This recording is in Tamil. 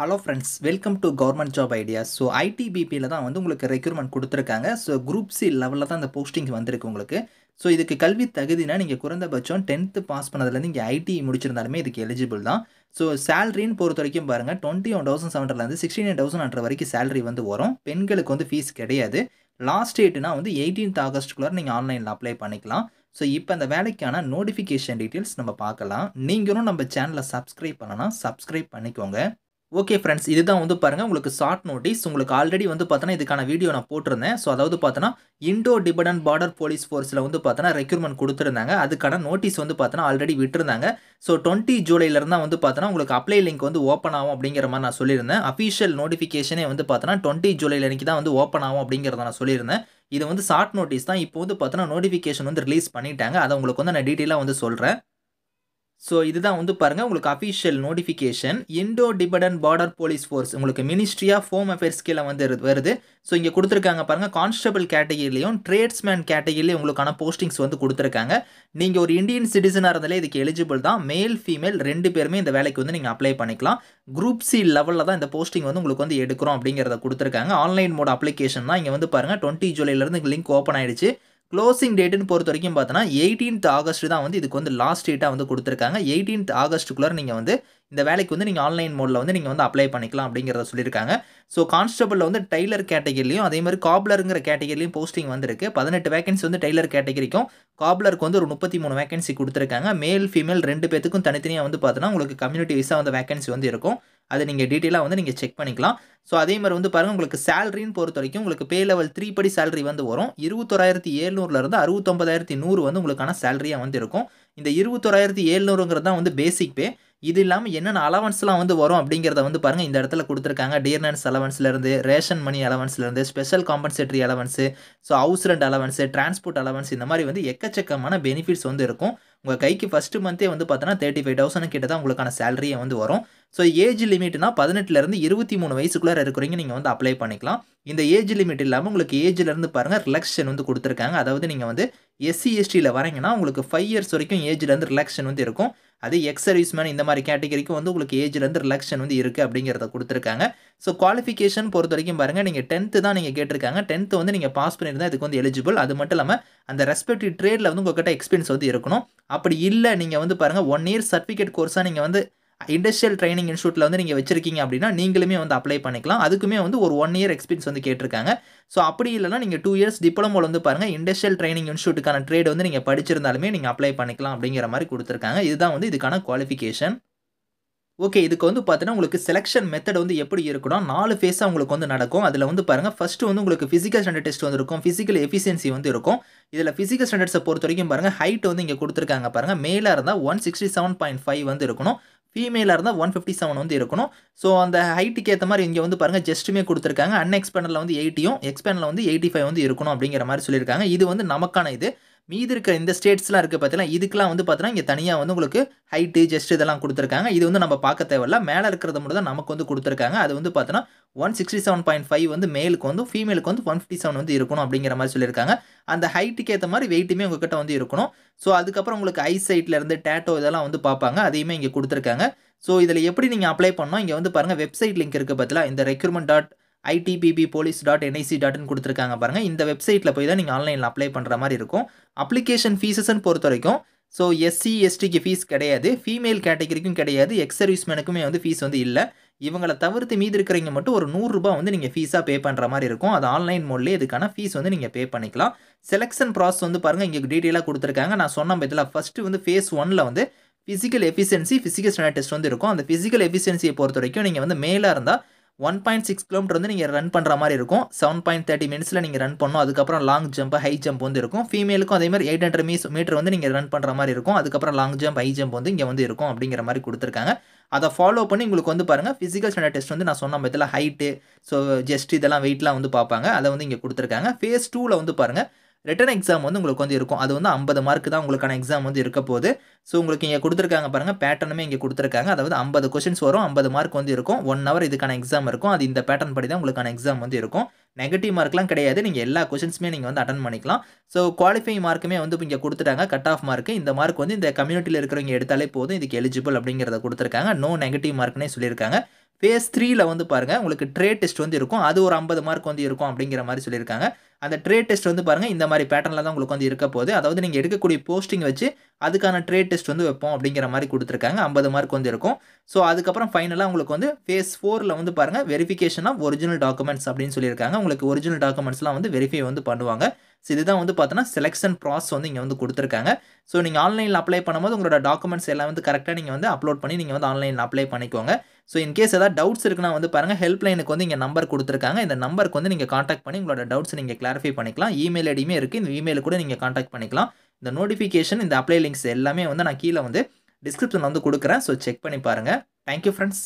hello friends welcome to government job idea so ஐடிபிபியில் தான் வந்து உங்களுக்கு ரெக்யூர்மெண்ட் கொடுத்துருக்காங்க ஸோ குரூப் சி லெவலில் தான் இந்த போஸ்டிங் வந்திருக்கு உங்களுக்கு ஸோ இதுக்கு கல்வி தகுதினா நீங்கள் குறைந்தபட்சம் டென்த்து பாஸ் பண்ணதுலேருந்து இங்கே ஐடி e முடிச்சிருந்தாலுமே இதுக்கு எலிஜிபிள் தான் ஸோ சேலரின்னு பொறுத்த வரைக்கும் பாருங்கள் டுவெண்ட்டி ஒன் தௌசண்ட் செவன் ஹண்ட்ரட்லேருந்து சிக்ஸ்டி நைன் தௌசண்ட் ஹண்ட்ரட் வரைக்கும் சேலரி வந்து வரும் பெண்களுக்கு வந்து ஃபீஸ் கிடையாது லாஸ்ட் டேட்னா வந்து எயிட்டீன்த் ஆகஸ்ட்டுக்குள்ளே நீங்கள் ஆன்லைனில் அப்ளை பண்ணிக்கலாம் ஸோ இப்போ அந்த வேலைக்கான நோட்டிஃபிகேஷன் டீட்டெயில்ஸ் நம்ம பார்க்கலாம் நீங்களும் நம்ம சேனலை சப்ஸ்கிரைப் பண்ணலாம் சப்ஸ்கிரைப் பண்ணிக்கோங்க ஓகே ஃப்ரெண்ட்ஸ் இதுதான் வந்து பாருங்கள் உங்களுக்கு ஷார்ட் நோட்டீஸ் உங்களுக்கு ஆல்ரெடி வந்து பார்த்தோன்னா இதுக்கான வீடியோ நான் போட்டிருந்தேன் ஸோ அதாவது பார்த்தோன்னா இண்டோ டிபெண்ட் பார்டர் போலீஸ் ஃபோர்ஸில் வந்து பார்த்தோன்னா ரெக்யூர்மெண்ட் கொடுத்துருந்தாங்க அதுக்கான நோட்டீஸ் வந்து பார்த்தோன்னா ஆல்ரெடி விட்டுருந்தாங்க ஸோ டுவெண்ட்டி ஜூலையிலேருந்து வந்து பார்த்தோன்னா உங்களுக்கு அப்ளை லிங்க் வந்து ஓப்பன் ஆகும் அப்படிங்கிற மாதிரி நான் சொல்லியிருந்தேன் அஃபீஷியல் நோட்டிஃபிகேஷனே வந்து பார்த்தோன்னா டுவெண்ட்டி ஜூலை இன்னைக்கு தான் வந்து ஓப்பன் ஆகும் அப்படிங்கிறத நான் சொல்லியிருந்தேன் இது வந்து ஷார்ட் நோட்டீஸ் தான் இப்போ வந்து பார்த்தோன்னா நோட்டிஃபிகேஷன் வந்து ரிலீஸ் பண்ணிட்டாங்க அதை உங்களுக்கு வந்து நான் டீட்டெயிலாக வந்து சொல்கிறேன் ஸோ இதுதான் வந்து பாருங்கள் உங்களுக்கு official notification Indo Tibetan border police force உங்களுக்கு மினிஸ்ட்ரி ஆஃப் ஹோம் அஃபேர்ஸ் கீழே வந்து வருது ஸோ இங்கே கொடுத்துருக்காங்க பாருங்கள் கான்ஸ்டபிள் கேட்டகிரிலையும் ட்ரேட்ஸ்மேன் கேட்டகிரிலையும் உங்களுக்கான போஸ்டிங்ஸ் வந்து கொடுத்துருக்காங்க நீங்கள் ஒரு இந்தியன் சிட்டிசனாக இருந்தாலே இதுக்கு எலிஜிபிள் தான் மேல் ஃபீமேல் ரெண்டு பேருமே இந்த வேலைக்கு வந்து நீங்கள் அப்ளை பண்ணிக்கலாம் குரூப் சி லெவலில் தான் இந்த போஸ்டிங் வந்து உங்களுக்கு வந்து எடுக்கிறோம் அப்படிங்கிறத கொடுத்துருக்காங்க ஆன்லைன் மோட் அப்ளிகேஷன் தான் இங்கே வந்து பாருங்கள் டுவெண்ட்டி ஜூலைலேருந்து லிங்க் ஓப்பன் ஆயிடுச்சு க்ளோசிங் டேட்டுன்னு பொறுத்த வரைக்கும் பார்த்தோன்னா எயிட்டீன்த் ஆகஸ்ட் தான் வந்து இதுக்கு வந்து லாஸ்ட் டேட்டாக வந்து கொடுத்துருக்காங்க எயிட்டீன்த் ஆகஸ்ட்டுக்குள்ளே நீங்கள் வந்து இந்த வேலைக்கு வந்து நீங்கள் ஆன்லைன் மோடில் வந்து நீங்கள் வந்து அப்ளை பண்ணிக்கலாம் அப்படிங்கிறத சொல்லியிருக்காங்க ஸோ கான்ஸ்டபிளில் வந்து டெய்லர் கேட்டகிரிலையும் அதே மாதிரி காப்லருங்கிற கேட்டகிரிலையும் போஸ்டிங் வந்திருக்கு பதினெட்டு வேகன்சி வந்து டெய்லர் கேட்டகிரிக்கும் காப்லருக்கு வந்து ஒரு முப்பத்தி மூணு வேகன்சி கொடுத்துருக்காங்க மேல் ஃபீமேல் ரெண்டு பேத்துக்கும் தனித்தனியாக வந்து பார்த்தோன்னா உங்களுக்கு கம்யூனிட்டி வைஸாக வந்து வேகன்சி வந்து இருக்கும் அதை நீங்கள் டீட்டெயிலாக வந்து நீங்கள் செக் பண்ணிக்கலாம் ஸோ அதே மாதிரி வந்து பாருங்கள் உங்களுக்கு சேலரின்னு பொறுத்த வரைக்கும் உங்களுக்கு பே லெவல் த்ரீ படி சேலரி வந்து வரும் இருபத்தொராயிரத்தி ஏழ்நூறுலேருந்து அறுபத்தொம்பதாயிரத்தி நூறு வந்து உங்களுக்கான சேலரியாக வந்து இருக்கும் இந்த இருபத்தொராயிரத்தி ஏழ்நூறுங்கிறது தான் வந்து பேசிக் பே இது இல்லாமல் என்னென்ன அலவன்ஸ்லாம் வந்து வரும் அப்படிங்கிறத வந்து பாருங்கள் இந்த இடத்துல கொடுத்துருக்காங்க டீர்னன்ஸ் அலவன்ஸ்லேருந்து ரேஷன் மணி அலவன்ஸ்லேருந்து special compensatory allowance so house rent allowance transport allowance இந்த மாதிரி வந்து எக்கச்சக்கமான பெனிஃபிட்ஸ் வந்து இருக்கும் உங்கள் கைக்கு ஃபஸ்ட்டு மந்த்தே வந்து பார்த்தோன்னா தேர்ட்டி ஃபைவ் தௌசண்ட் கிட்ட தான் உங்களுக்கான சேலரியே வந்து வரும் ஸோ ஏஜ் லிமிட்னா பதினெட்டுலேருந்து இருபத்தி மூணு வயசுக்குள்ளே இருக்கிறீங்க நீங்கள் வந்து அப்ளை பண்ணிக்கலாம் இந்த ஏஜ் லிமிட் இல்லாமல் உங்களுக்கு ஏஜ்லேருந்து பாருங்கள் ரிலாக்ஸேஷன் வந்து கொடுத்துருக்காங்க அதாவது நீங்கள் வந்து எஸ்சி எஸ்டியில் வரீங்கன்னா உங்களுக்கு ஃபைவ் இயர்ஸ் வரைக்கும் ஏஜ்லேருந்து ரிலாக்ஷன் வந்து இருக்கும் அதே எக்ஸ் சர்வீஸ் மேன் இந்த மாதிரி கேட்டகரிக்கும் வந்து உங்களுக்கு ஏஜ்லேருந்து ரிலாக்ஷன் வந்து இருக்குது அப்படிங்கிறத கொடுத்துருக்காங்க ஸோ குவாலிஃபிகேஷன் பொறுத்த வரைக்கும் பாருங்கள் நீங்கள் டென்த்து தான் நீங்கள் கேட்டிருக்காங்க டென்த்து வந்து நீங்கள் பாஸ் பண்ணியிருந்தால் இதுக்கு வந்து எலிஜிபிள் அது மட்டும் இல்லாமல் அந்த ரெஸ்பெக்டிவ் ட்ரேடில் வந்து உங்கள்கிட்ட எக்ஸ்பீரியன்ஸ் வந்து இருக்கணும் அப்படி இல்லை நீங்கள் வந்து பாருங்கள் ஒன் இயர் சர்டிஃபிகேட் கோர்ஸாக நீங்கள் வந்து இண்டஸ்ட்ரியல் ட்ரைனிங் இன்ஸ்டியூட்டில் வந்து நீங்கள் வச்சிருக்கீங்க அப்படின்னா நீங்களுமே வந்து அப்ளை பண்ணிக்கலாம் அதுக்குமே வந்து ஒரு ஒன் இயர் எக்ஸ்பீரியன்ஸ் வந்து கேட்டிருக்காங்க ஸோ அப்படி இல்லைனா நீங்கள் டூ இயர்ஸ் டிப்ளமோவில் வந்து பாருங்கள் இண்டஸ்ட்ரியல் ட்ரைனிங் இன்ஸ்டியூட்டுக்கான ட்ரேட் வந்து நீங்கள் படிச்சிருந்தாலுமே நீங்கள் அப்ளை பண்ணிக்கலாம் அப்படிங்கிற மாதிரி கொடுத்துருக்காங்க இதுதான் வந்து இதுக்கான குவாலிஃபிகேஷன் ஓகே இதுக்கு வந்து பார்த்தீங்கன்னா உங்களுக்கு செலெக்ஷன் மெத்தட் வந்து எப்படி இருக்கணும் நாலு ஃபேஸாக உங்களுக்கு வந்து நடக்கும் அதில் வந்து பாருங்கள் ஃபஸ்ட்டு வந்து உங்களுக்கு ஃபிசிக்கல் ஸ்டாண்டர்ட் டெஸ்ட் வந்து இருக்கும் ஃபிசிக்கல் எஃபிஷியன்சி வந்து இருக்கும் இதில் ஃபிசிக்கல் ஸ்டாண்டர்ட்ஸை பொறுத்த வரைக்கும் பாருங்கள் ஹைட் வந்து இங்கே கொடுத்துருக்காங்க பாருங்கள் மேலே இருந்தால் ஒன் செவன் பாயிண்ட் ஃபைவ் வந்து இருக்கணும் ஃபீமேலாக இருந்தால் ஒன் ஃபிஃப்டி செவன் வந்து இருக்கணும் ஸோ அந்த ஹைட்டுக்கு ஏற்ற மாதிரி இங்கே வந்து பாருங்கள் ஜஸ்ட்டுமே கொடுத்துருக்காங்க அன்எக்ஸ்பேண்டரில் வந்து எயிட்டியும் எக்ஸ்பேண்டில் வந்து எயிட்டி ஃபைவ் வந்து இருக்கணும் அப்படிங்கிற மாதிரி சொல்லியிருக்காங்க இது வந்து நமக்கான இது மீதி இருக்க இந்த ஸ்டேட்ஸ்லாம் இருக்குது பார்த்தீங்கன்னா இதுக்கெலாம் வந்து பார்த்தீங்கன்னா இங்கே தனியாக வந்து உங்களுக்கு ஹைட்டு ஜஸ்ட் இதெல்லாம் கொடுத்துருக்காங்க இது வந்து நம்ம பார்க்க தேவையில்ல மேலே இருக்கிறத மட்டும் தான் நமக்கு வந்து கொடுத்துருக்காங்க அது வந்து பார்த்தீங்கன்னா one sixty seven point five வந்து மேலுக்கு வந்து ஃபீமேலுக்கு வந்து ஒன் ஃபிஃப்டி செவன் வந்து இருக்கணும் அப்படிங்கிற மாதிரி சொல்லியிருக்காங்க அந்த ஹைட்டுக்கு ஏற்ற மாதிரி வெயிட்டுமே உங்ககிட்ட வந்து இருக்கணும் ஸோ அதுக்கப்புறம் உங்களுக்கு ஐ சைட்லேருந்து டேட்டோ இதெல்லாம் வந்து பார்ப்பாங்க அதையுமே இங்கே கொடுத்துருக்காங்க ஸோ இதில் எப்படி நீங்கள் அப்ளை பண்ணோம் இங்கே வந்து பாருங்கள் வெப்சைட் லிங்க் இருக்குது பார்த்தீங்களா இந்த recruitment dot ITBP police dot NIC டாட்னு கொடுத்துருக்காங்க பாருங்கள் இந்த வெப்சைட்டில் போய் தான் நீங்கள் ஆன்லைனில் அப்ளை பண்ணுற மாதிரி இருக்கும் அப்ளிகேஷன் ஃபீஸஸ்ன்னு பொறுத்த வரைக்கும் ஸோ எஸ்சி எஸ்டிக்கு ஃபீஸ் கிடையாது ஃபீமேல் கேட்டகரிக்கும் கிடையாது எக்ஸ் சர்வீஸ்மேனுக்குமே வந்து ஃபீஸ் வந்து இல்லை இவங்களை தவிர்த்து மீதி இருக்கிறவங்க மட்டும் ஒரு நூறுரூபா வந்து நீங்கள் ஃபீஸாக பே பண்ணுற மாதிரி இருக்கும் அது ஆன்லைன் மோட்லேயே இதுக்கான ஃபீஸ் வந்து நீங்கள் பே பண்ணிக்கலாம் செலெக்ஷன் ப்ராசஸ் வந்து பாருங்கள் இங்கே டீட்டெயிலாக கொடுத்துருக்காங்க நான் சொன்ன இதில் ஃபஸ்ட்டு வந்து ஃபேஸ் ஒனில் வந்து physical efficiency physical standard test வந்து இருக்கும் அந்த ஃபிசிக்கல் எஃபிஷியன்சியை பொறுத்த வரைக்கும் நீங்கள் வந்து மேலாக இருந்தால் ஒன் பாயிண்ட் சிக்ஸ் கிலோமீட்டர் வந்து நீங்கள் ரன் பண்ணுற மாதிரி இருக்கும் செவன் பாயிண்ட் தேர்ட்டி மினிட்ஸில் நீங்கள் ரன் பண்ணணும் அதுக்கப்புறம் லாங் ஜம்ப் ஹை ஜம்ப் வந்து இருக்கும் ஃபீமேலுக்கும் அதே மாதிரி எயிட் ஹண்ட்ரட் மீஸ் மீட்டர் வந்து நீங்கள் ரன் பண்ணுற மாதிரி இருக்கும் அதுக்கப்புறம் லாங் ஜம்ப் ஹை ஜம்ப் வந்து இங்கே வந்து இருக்கும் அப்படிங்கிற மாதிரி கொடுத்துருக்காங்க அதை ஃபாலோ பண்ணி உங்களுக்கு வந்து பாருங்கள் ஃபிசிக்கல் ஸ்டாண்டர்ட் டெஸ்ட் வந்து நான் சொன்ன மாதிரி ஹைட்டு ஸோ ஜஸ்ட் இதெல்லாம் வெயிட்லாம் வந்து பார்ப்பாங்க அதை வந்து இங்கே கொடுத்துருக்காங்க ஃபேஸ் டூவில் வந்து பாருங்கள் ரிட்டன் எக்ஸாம் வந்து உங்களுக்கு வந்து இருக்கும் அது வந்து ஐம்பது மார்க் தான் உங்களுக்கான எக்ஸாம் வந்து இருக்க போகுது ஸோ உங்களுக்கு இங்கே கொடுத்துருக்காங்க பாருங்கள் பேட்டர்னுமே இங்கே கொடுத்துருக்காங்க அதாவது ஐம்பது கொஷின்ஸ் வரும் ஐம்பது மார்க் வந்து இருக்கும் ஒன் ஹவர் இதுக்கான எக்ஸாம் இருக்கும் அது இந்த பேட்டர்ன் படி தான் உங்களுக்கான எக்ஸாம் வந்து இருக்கும் நெகட்டிவ் மார்க்லாம் கிடையாது நீங்கள் எல்லா கொஷின்ஸுமே நீங்கள் வந்து அட்டன் பண்ணிக்கலாம் ஸோ குவாலிஃபை மார்க்குமே வந்து இங்கே கொடுத்துட்டாங்க கட் ஆஃப் மார்க்கு இந்த மார்க் வந்து இந்த கம்யூனிட்டியில் இருக்கிறவங்க எடுத்தாலே போதும் இதுக்கு எலிஜிபிள் அப்படிங்கிறத கொடுத்துருக்காங்க நோ நெகட்டிவ் மார்க்னே சொல்லியிருக்காங்க ஃபேஸ் த்ரீயில் வந்து பாருங்கள் உங்களுக்கு ட்ரேட் டெஸ்ட் வந்து இருக்கும் அது ஒரு ஐம்பது மார்க் வந்து இருக்கும் அப்படிங்கிற மாதிரி சொல்லியிருக்காங்க அந்த ட்ரேட் டெஸ்ட் வந்து பாருங்கள் இந்த மாதிரி பேட்டர்னில் தான் உங்களுக்கு வந்து இருக்க போகுது அதாவது நீங்கள் எடுக்கக்கூடிய போஸ்டிங் வச்சு அதுக்கான ட்ரேட் டெஸ்ட் வந்து வைப்போம் அப்படிங்கிற மாதிரி கொடுத்துருக்காங்க ஐம்பது மார்க் வந்து இருக்கும் ஸோ அதுக்கப்புறம் ஃபைனலாக உங்களுக்கு வந்து ஃபேஸ் ஃபோரில் வந்து பாருங்கள் வெரிஃபிகேஷன் ஆஃப் ஒரிஜினல் டாக்குமெண்ட்ஸ் அப்படின்னு சொல்லியிருக்காங்க உங்களுக்கு ஒரிஜினல் டாக்குமெண்ட்ஸ்லாம் வந்து வெரிஃபை வந்து பண்ணுவாங்க ஸோ இதுதான் வந்து பார்த்தோன்னா செலெக்ஷன் ப்ராசஸ் வந்து இங்கே வந்து கொடுத்துருக்காங்க ஸோ நீங்கள் ஆன்லைனில் அப்ளை பண்ணும்போது உங்களோட டாக்குமெண்ட்ஸ் எல்லாம் வந்து கரெக்டாக நீங்கள் வந்து அப்லோட் பண்ணி நீங்கள் வந்து ஆன்லைனில் அப்ளை பண்ணிக்கோங்க ஸோ இன்கேஸ் ஏதாவது டவுட்ஸ் இருக்குன்னா வந்து பாருங்கள் ஹெல்ப்லைனுக்கு வந்து இங்கே நம்பர் கொடுத்துருக்காங்க இந்த நம்பருக்கு வந்து நீங்கள் காண்டாக்ட் பண்ணி உங்களோட டவுட்ஸ் நீங்கள் கிளாஸ் கிளாரிஃபை பண்ணிக்கலாம் இமெயில் ஐடியுமே இருக்குது இந்த இமெயில் கூட நீங்கள் காண்டாக்ட் பண்ணிக்கலாம் இந்த நோட்டிஃபிகேஷன் இந்த அப்ளை லிங்க்ஸ் எல்லாமே வந்து நான் கீழே வந்து டிஸ்கிரிப்ஷனில் வந்து கொடுக்குறேன் ஸோ செக் பண்ணி பாருங்கள் தேங்க்யூ ஃப்ரெண்ட்ஸ்